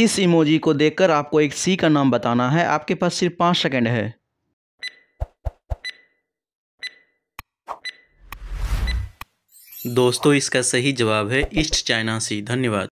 इस इमोजी को देखकर आपको एक सी का नाम बताना है आपके पास सिर्फ पाँच सेकेंड है दोस्तों इसका सही जवाब है ईस्ट चाइना सी धन्यवाद